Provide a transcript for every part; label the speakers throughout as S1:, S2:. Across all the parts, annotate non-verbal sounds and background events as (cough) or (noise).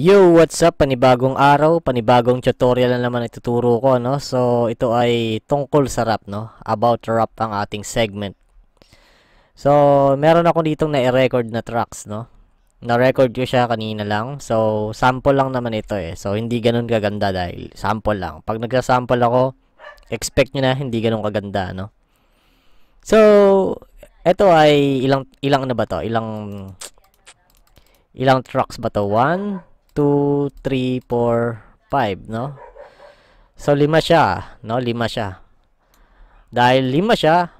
S1: Yo, what's up? Panibagong araw, panibagong tutorial na naman ituturo ko, no? So, ito ay tungkol sa rap, no? About rap ang ating segment. So, meron ako ditong na-record na tracks, no? Na-record ko siya kanina lang. So, sample lang naman ito eh. So, hindi ganun kaganda dahil sample lang. Pag nagsasample ako, expect nyo na hindi ganun kaganda, no? So, ito ay ilang ilang na ano ba to? Ilang ilang tracks ba to? 1 2, 3, 4, 5, no? So, lima siya, no? Lima siya. Dahil lima siya,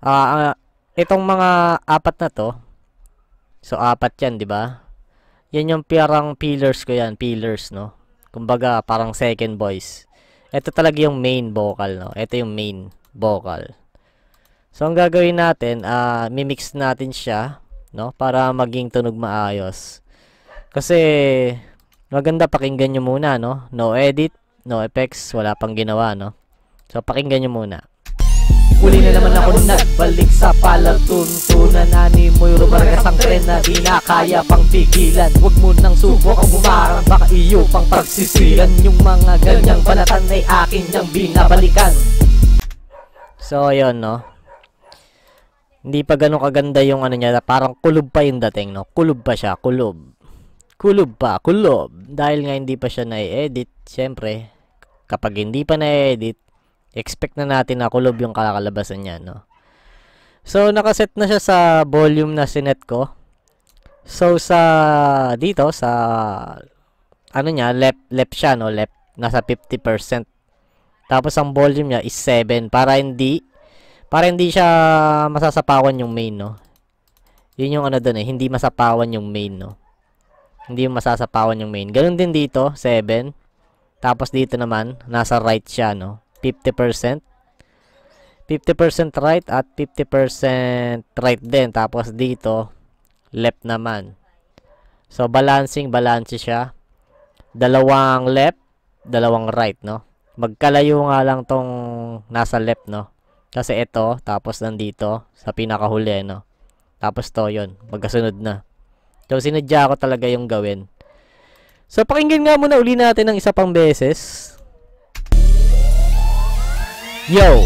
S1: ah, uh, itong mga apat na to, so apat yan, di ba? Yan yung parang pillars ko yan, pillars, no? Kumbaga, parang second voice. Ito talaga yung main vocal, no? Ito yung main vocal. So, ang gagawin natin, ah, uh, mimix natin siya, no? Para maging tunog maayos. Kasi maganda pakinggan nyo muna, no? No edit, no effects, wala pang ginawa, no? So pakinggan nyo muna. Uli na naman ako
S2: nagbalik sa palatuntunan Ani mo'y rumargas ang tren na di na kaya pang pigilan Huwag mo nang subok ang bumarang baka iyo pang pagsisilan Yung mga ganyang balatan ay akin niyang
S1: binabalikan So yon no Hindi pa ganun kaganda yung ano niya Parang kulub pa yung dating no Kulub pa siya, kulub Kulob pa, kulob. Dahil nga hindi pa siya na-edit, syempre, kapag hindi pa na-edit, expect na natin na kulob yung kakalabasan niya, no? So, nakaset na siya sa volume na sinet ko. So, sa, dito, sa, ano niya, left, left siya, no? Left, nasa 50%. Tapos, ang volume niya is 7 para hindi, para hindi siya masasapawan yung main, no? Yun yung ano doon eh, hindi masapawan yung main, no? Hindi mo masasapawan yung main. Ganun din dito, 7. Tapos dito naman, nasa right siya, no? 50%. 50% right at 50% right din. Tapos dito, left naman. So, balancing, balance siya. Dalawang left, dalawang right, no? Magkalayo nga lang tong nasa left, no? Kasi ito, tapos nandito, sa pinakahuli, no? Tapos to, yon Magkasunod na. So, sinadya ko talaga yung gawin. So, pakinggan nga muna uli natin ng isa pang beses. Yo!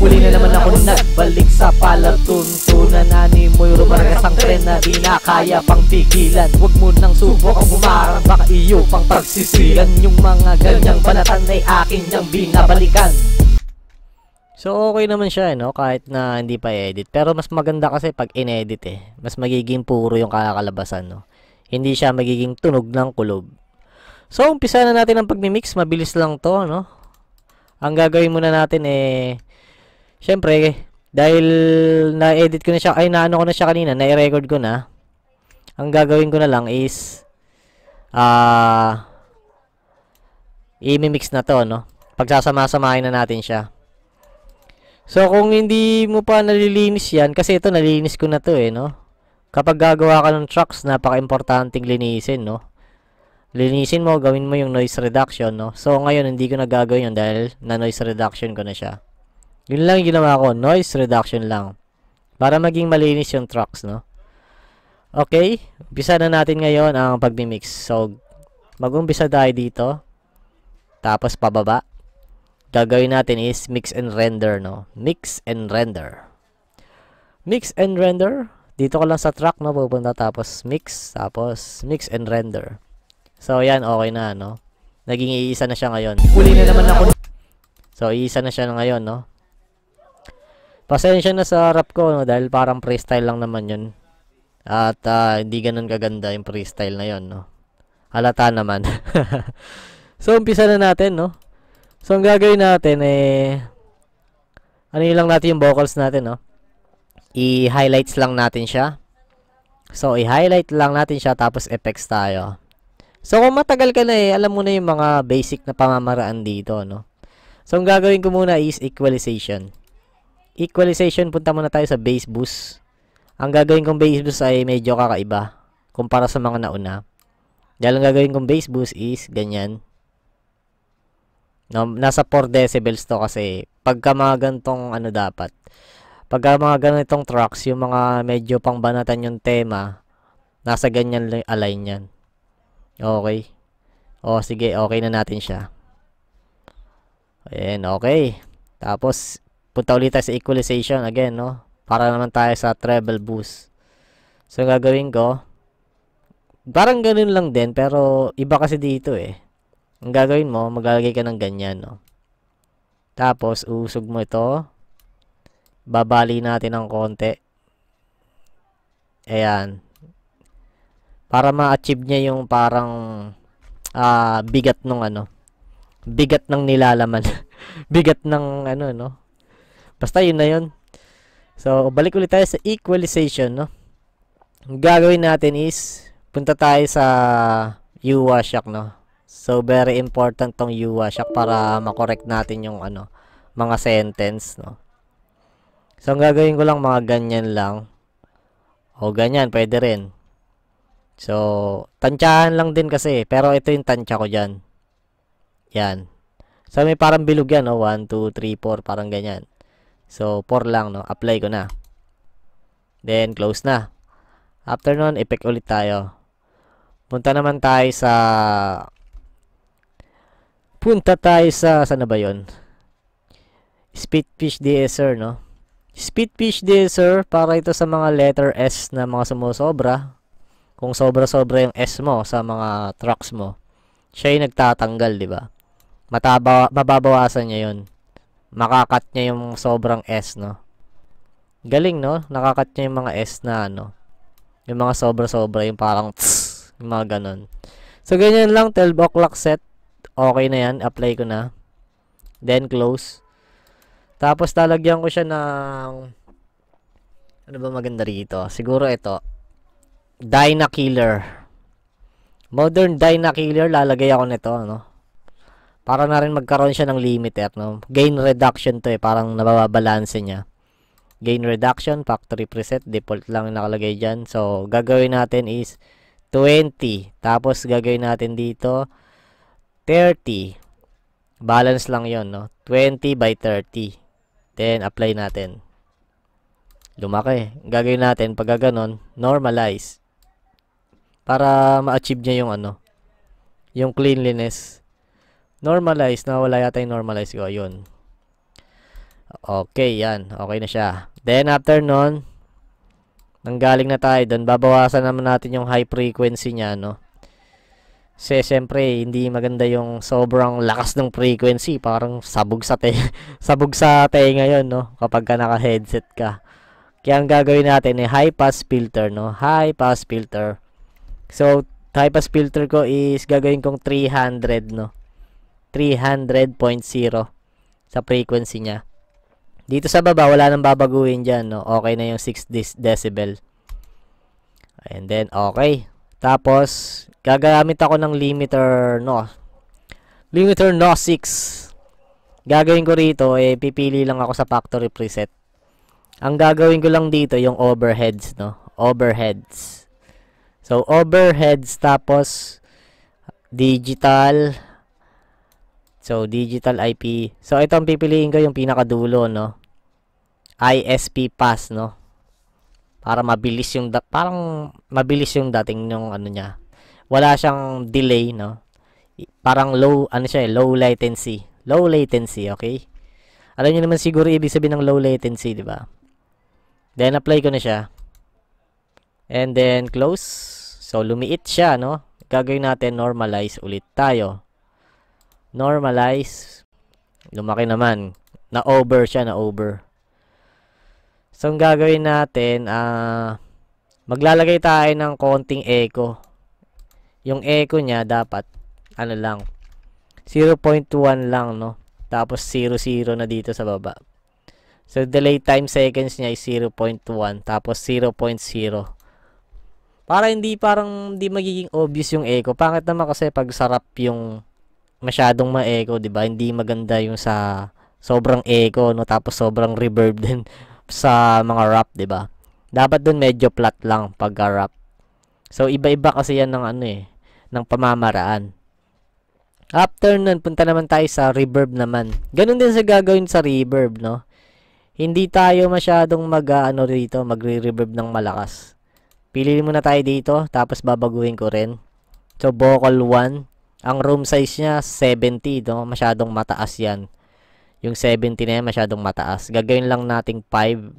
S1: Uli na naman ako
S2: nagbalik sa palatuntunan Ani mo'y rumaragas ang tren na di na kaya pang pigilan Huwag mo nang subok ang bumarang baka iyo pang pagsisilan Yung mga ganyang banatan ay akin niyang binabalikan
S1: So, okay naman siya, eh, no? Kahit na hindi pa edit. Pero mas maganda kasi pag inedit eh. Mas magiging puro yung kakalabasan, no? Hindi siya magiging tunog ng kulob. So, umpisa na natin ang pagmi-mix Mabilis lang to, no? Ang gagawin muna natin, eh... syempre dahil na-edit ko na siya, ay naano ko na siya kanina, na-record ko na. Ang gagawin ko na lang is, ah, uh, i-mix na to, no? Pagsasama-samahin na natin siya. So, kung hindi mo pa nalilinis yan, kasi ito nalilinis ko na to eh, no? Kapag gagawa ka ng trucks, napaka-importanting linisin, no? Linisin mo, gawin mo yung noise reduction, no? So, ngayon, hindi ko na gagawin yun dahil na noise reduction ko na siya. Yun lang yung ginawa ko, noise reduction lang. Para maging malinis yung trucks, no? Okay, umpisa na natin ngayon ang pagmimix. So, mag-umpisa tayo dito. Tapos pababa gagawin natin is mix and render, no? Mix and render. Mix and render. Dito ko lang sa track, no? Pupunta tapos mix, tapos mix and render. So, yan, okay na, no? Naging iisa na siya ngayon. Huli na naman ako. So, iisa na siya ngayon, no? Pasensya na sa rap ko, no? Dahil parang freestyle lang naman yun. At uh, hindi ganun kaganda yung freestyle na yon no? Halata naman. (laughs) so, umpisa na natin, no? So, ang gagawin natin eh, ano lang natin yung vocals natin, no? I-highlights lang natin siya. So, i-highlight lang natin siya, tapos effects tayo. So, kung matagal ka na eh, alam mo na yung mga basic na pamamaraan dito, no? So, ang gagawin ko muna is equalization. Equalization, punta muna tayo sa bass boost. Ang gagawin kong bass boost ay medyo kakaiba kumpara sa mga nauna. Dahil ang gagawin kong bass boost is ganyan. Nasa 4 decibels to kasi pagka mga ganitong ano dapat. Pagka mga ganitong tracks, yung mga medyo pangbanatan yung tema, nasa ganyan align yan. Okay. O oh, sige, okay na natin siya. Ayan, okay. Tapos, punta ulit tayo sa equalization again, no? Para naman tayo sa treble boost. So, gagawin ko, parang ganun lang din, pero iba kasi dito eh. Ang gagawin mo, maglalagay ka ng ganyan, no? Tapos, uusog mo ito. Babali natin ng konti. Ayan. Para ma-achieve niya yung parang uh, bigat ng ano. Bigat ng nilalaman. (laughs) bigat ng ano, no? Basta yun na yun. So, balik ulit tayo sa equalization, no? Ang gagawin natin is, punta tayo sa UWA shock, no? So very important tong yuwa shock para makorrect natin yung ano mga sentence no. So ang gagawin ko lang mga ganyan lang. O ganyan pwede rin. So tantsahan lang din kasi pero ito yung tantsa ko diyan. Yan. So may parang bilog yan no 1 2 3 4 parang ganyan. So 4 lang no apply ko na. Then close na. Afternoon nun, effect ulit tayo. Punta naman tayo sa Punta tayo sa, sana ba yun? Spitfish DSR, no? Spitfish DSR, para ito sa mga letter S na mga sumusobra. Kung sobra-sobra yung S mo sa mga trucks mo, siya yung nagtatanggal, di ba? Mataba, mababawasan niya yun. Makakat niya yung sobrang S, no? Galing, no? Nakakat niya yung mga S na, ano, yung mga sobra-sobra, yung parang tss, yung mga ganun. So, ganyan lang, 12 o'clock set. Okay na yan. Apply ko na. Then, close. Tapos, lalagyan ko siya ng... Ano ba maganda rito? Siguro ito. Dyna Killer. Modern Dyna Killer. Lalagay ako nito, ano? Para na rin magkaroon siya ng limiter, no? Gain reduction to eh. Parang nababalanse niya. Gain reduction, factory preset, default lang nakalagay diyan So, gagawin natin is 20. Tapos, gagawin natin dito 30. Balance lang yon no? 20 by 30. Then, apply natin. Lumaki. Gagawin natin, pag gaganon, normalize. Para ma-achieve niya yung ano, yung cleanliness. Normalize, nawala yata yung normalize ko. Yun. Okay, yan. Okay na siya. Then, after nun, nanggaling na tayo doon, babawasan naman natin yung high frequency niya, no? Kasi syempre, hindi maganda yung sobrang lakas ng frequency. Parang sabog sa, te (laughs) sabog sa tenga yun, no? Kapag ka naka-headset ka. Kaya ang gagawin natin ay eh, high pass filter, no? High pass filter. So, high pass filter ko is gagawin kong 300, no? 300.0 sa frequency niya. Dito sa baba, wala nang babaguhin dyan, no? Okay na yung 6 decibel. And then, okay. Tapos, gagamit ako ng limiter no. Limiter no 6. Gagawin ko rito, eh, pipili lang ako sa factory preset. Ang gagawin ko lang dito, yung overheads, no? Overheads. So, overheads, tapos, digital. So, digital IP. So, ito ang pipiliin ko, yung pinakadulo, no? ISP pass, no? para mabilis yung da- parang mabilis yung dating nung ano niya. Wala siyang delay, no? Parang low ano siya, eh, low latency. Low latency, okay? Alam niyo naman siguro ibig sabihin ng low latency, di ba? Then apply ko na siya. And then close. So lumiit siya, no? Gagawin natin normalize ulit tayo. Normalize. Lumaki naman. Na over siya, na over. So, ang gagawin natin, ah, uh, maglalagay tayo ng konting echo. Yung echo niya dapat, ano lang, 0.1 lang, no? Tapos 0.0 na dito sa baba. So, delay time seconds niya is 0.1, tapos 0.0. Para hindi parang hindi magiging obvious yung echo. Pangit naman kasi pag sarap yung masyadong ma-echo, 'di ba? Hindi maganda yung sa sobrang echo no tapos sobrang reverb (laughs) din sa mga rap, 'di ba? Dapat dun medyo flat lang pag rap So iba-iba kasi 'yan ng ano eh, ng pamamaraan. After nun, punta naman tayo sa reverb naman. Ganun din sa gagawin sa reverb, no? Hindi tayo masyadong mag, uh, ano rito, magre-reverb ng malakas. Pili muna tayo dito, tapos babaguhin ko rin. So, vocal 1. Ang room size niya, 70, no? Masyadong mataas yan yung 70 na yan masyadong mataas. Gagawin lang nating 5.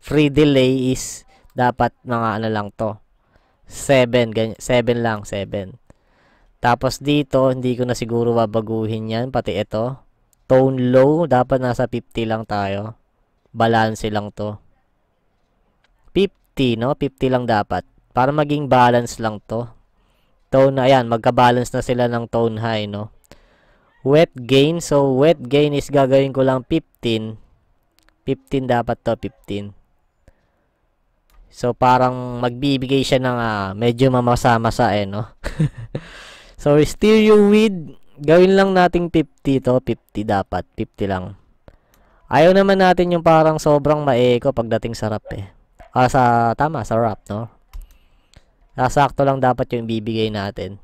S1: Free delay is dapat mga ano lang to. 7, 7 lang, 7. Tapos dito, hindi ko na siguro babaguhin yan, pati ito. Tone low, dapat nasa 50 lang tayo. Balance lang to. 50, no? 50 lang dapat. Para maging balance lang to. Tone, ayan, magka-balance na sila ng tone high, no? wet gain. So, wet gain is gagawin ko lang 15. 15 dapat to, 15. So, parang magbibigay siya ng uh, medyo mamasa-masa eh, no? (laughs) so, stereo width, gawin lang nating 50 to. 50 dapat, 50 lang. Ayaw naman natin yung parang sobrang ma-echo pagdating sa rap eh. Ah, sa, tama, sa rap, no? Ah, sakto lang dapat yung bibigay natin.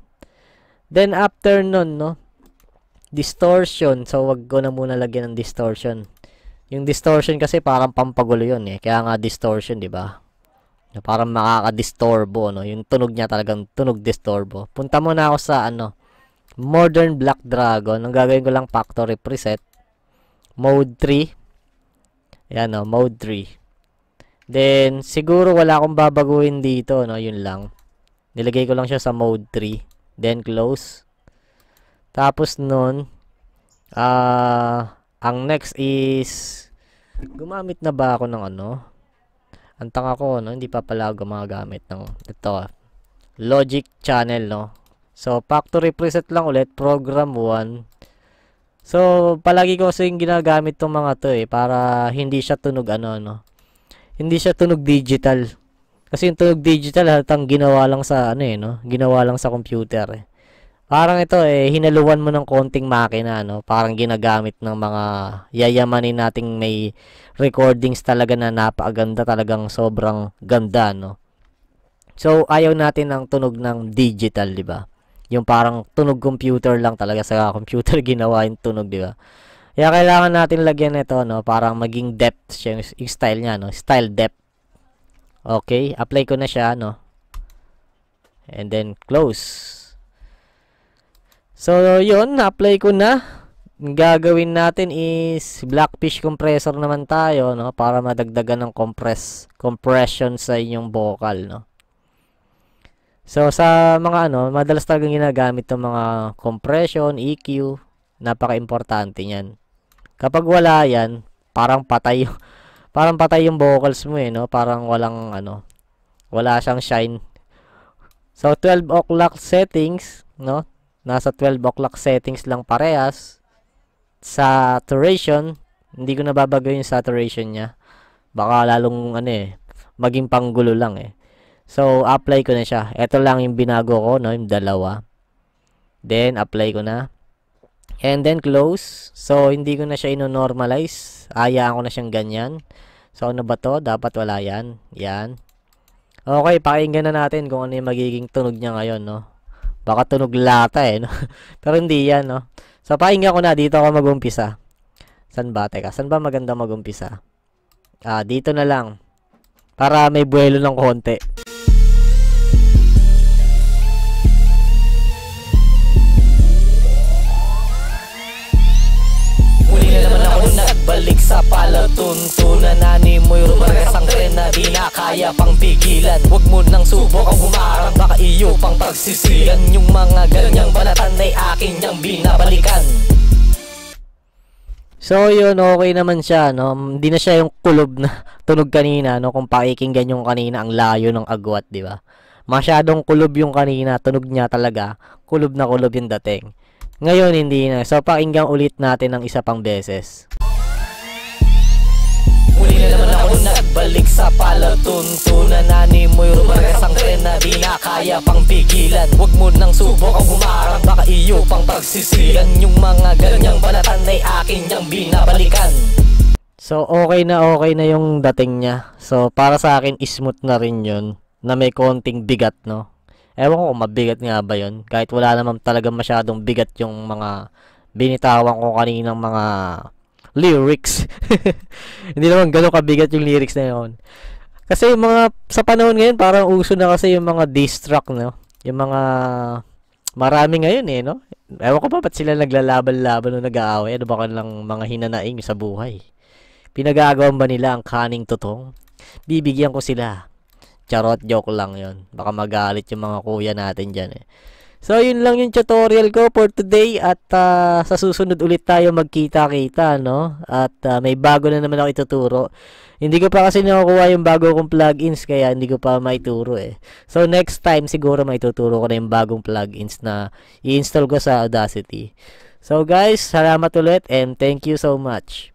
S1: Then, after nun, no? distortion. So, wag ko na muna lagyan ng distortion. Yung distortion kasi parang pampagulo yun eh. Kaya nga distortion, di ba? Na parang makaka no? Yung tunog niya talagang tunog distorbo. Punta muna ako sa, ano, Modern Black Dragon. Ang gagawin ko lang factory preset. Mode 3. Ayan, no? Mode 3. Then, siguro wala akong babaguhin dito, no? Yun lang. Nilagay ko lang siya sa mode 3. Then, close. Tapos nun, ah, uh, ang next is, gumamit na ba ako ng ano? Antang ako, no? Hindi pa pala ako gumagamit ng, ito, ah. logic channel, no? So, factory preset lang ulit, program 1. So, palagi ko kasi ginagamit tong mga to eh, para hindi siya tunog ano, no? Hindi siya tunog digital. Kasi yung tunog digital, halatang ginawa lang sa ano eh, no? Ginawa lang sa computer eh. Parang ito eh, hinaluan mo ng konting makina, no? Parang ginagamit ng mga yayamanin nating may recordings talaga na napakaganda talagang sobrang ganda, no? So, ayaw natin ang tunog ng digital, di ba? Yung parang tunog computer lang talaga sa (laughs) computer ginawa yung tunog, di ba? Kaya kailangan natin lagyan ito, no? Parang maging depth siya, yung style niya, no? Style depth. Okay, apply ko na siya, no? And then, close. So, yun. Na-apply ko na. Gagawin natin is blackfish compressor naman tayo, no? Para madagdagan ng compress, compression sa inyong vocal, no? So, sa mga ano, madalas talaga ginagamit ng mga compression, EQ. Napaka-importante niyan. Kapag wala yan, parang patay (laughs) parang patay yung vocals mo eh, no? Parang walang ano, wala siyang shine. So 12 o'clock settings, no? nasa 12 o'clock settings lang parehas. Saturation, hindi ko nababago yung saturation niya. Baka lalong ano eh, maging panggulo lang eh. So, apply ko na siya. Ito lang yung binago ko, no? Yung dalawa. Then, apply ko na. And then, close. So, hindi ko na siya ino-normalize. Hayaan ko na siyang ganyan. So, ano ba to? Dapat wala yan. Yan. Okay, pakinggan na natin kung ano yung magiging tunog niya ngayon, no? Baka tunog lata eh. No? (laughs) Pero hindi yan, no? So, pahinga ko na. Dito ako mag-umpisa. San ba? Teka, san ba maganda mag-umpisa? Ah, dito na lang. Para may buwelo ng konti.
S2: Bumalik sa palatuntunan Animoy rumares ang tren na di na kaya pang pigilan Huwag mo nang subok ang humarang Baka iyo pang pagsisilan Yung mga ganyang balatan ay akin niyang binabalikan
S1: So yun, okay naman siya, no? Hindi na siya yung kulob na (laughs) tunog kanina, no? Kung pakikinggan yung kanina, ang layo ng agwat, di ba? Masyadong kulob yung kanina, tunog niya talaga. Kulob na kulob yung dating. Ngayon, hindi na. So, pakinggan ulit natin ng isa pang beses.
S2: Muli na naman ako nagbalik sa palatuntunan Nani mo'y rumares ang tren na di na kaya pang pigilan Huwag mo nang subok ang humarang baka iyo pang pagsisilan Yung mga ganyang banatan ay akin niyang binabalikan
S1: So okay na okay na yung dating niya So para sa akin smooth na rin yun Na may konting bigat no Ewan ko kung mabigat nga ba yun Kahit wala naman talaga masyadong bigat yung mga Binitawan ko kaninang mga lyrics. (laughs) Hindi naman gano'ng kabigat yung lyrics na yun. Kasi yung mga, sa panahon ngayon, parang uso na kasi yung mga diss track, no? Yung mga, marami ngayon eh, no? Ewan ko pa, ba't sila naglalaban-laban o nag-aaway? Ano ba lang mga hinanaing sa buhay? pinag ba nila ang kaning totong? Bibigyan ko sila. Charot joke lang yon Baka magalit yung mga kuya natin dyan eh. So, yun lang yung tutorial ko for today at uh, sa susunod ulit tayo magkita-kita, no? At uh, may bago na naman ako ituturo. Hindi ko pa kasi nakukuha yung bago kong plugins kaya hindi ko pa maituro eh. So, next time siguro maituturo ko na yung bagong plugins na i-install ko sa Audacity. So, guys, salamat ulit and thank you so much.